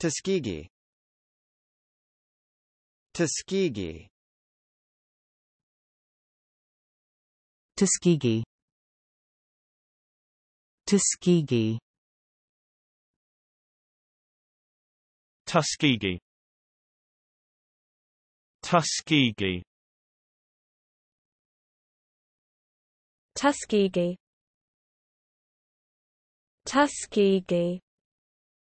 Tuskegee Tuskegee Tuskegee Tuskegee Tuskegee Tuskegee Tuskegee Tuskegee